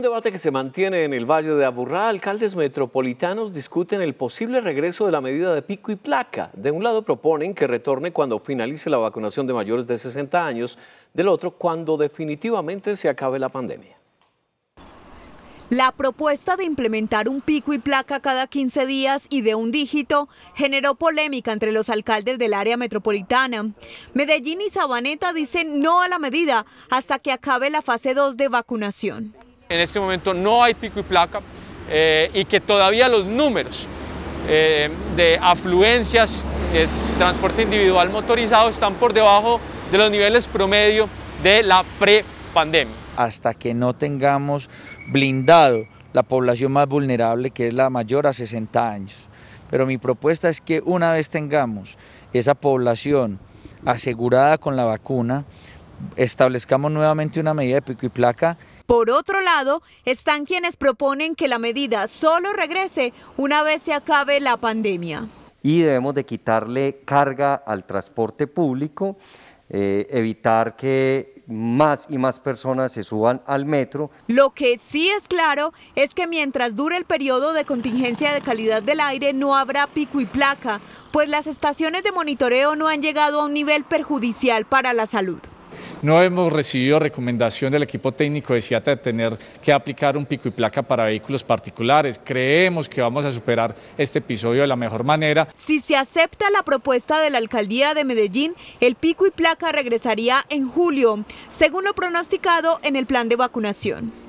Un debate que se mantiene en el Valle de Aburrá, alcaldes metropolitanos discuten el posible regreso de la medida de pico y placa. De un lado proponen que retorne cuando finalice la vacunación de mayores de 60 años, del otro cuando definitivamente se acabe la pandemia. La propuesta de implementar un pico y placa cada 15 días y de un dígito generó polémica entre los alcaldes del área metropolitana. Medellín y Sabaneta dicen no a la medida hasta que acabe la fase 2 de vacunación en este momento no hay pico y placa eh, y que todavía los números eh, de afluencias de transporte individual motorizado están por debajo de los niveles promedio de la prepandemia. Hasta que no tengamos blindado la población más vulnerable, que es la mayor a 60 años. Pero mi propuesta es que una vez tengamos esa población asegurada con la vacuna, establezcamos nuevamente una medida de pico y placa. Por otro lado, están quienes proponen que la medida solo regrese una vez se acabe la pandemia. Y debemos de quitarle carga al transporte público, eh, evitar que más y más personas se suban al metro. Lo que sí es claro es que mientras dure el periodo de contingencia de calidad del aire no habrá pico y placa, pues las estaciones de monitoreo no han llegado a un nivel perjudicial para la salud. No hemos recibido recomendación del equipo técnico de CIATA de tener que aplicar un pico y placa para vehículos particulares. Creemos que vamos a superar este episodio de la mejor manera. Si se acepta la propuesta de la alcaldía de Medellín, el pico y placa regresaría en julio, según lo pronosticado en el plan de vacunación.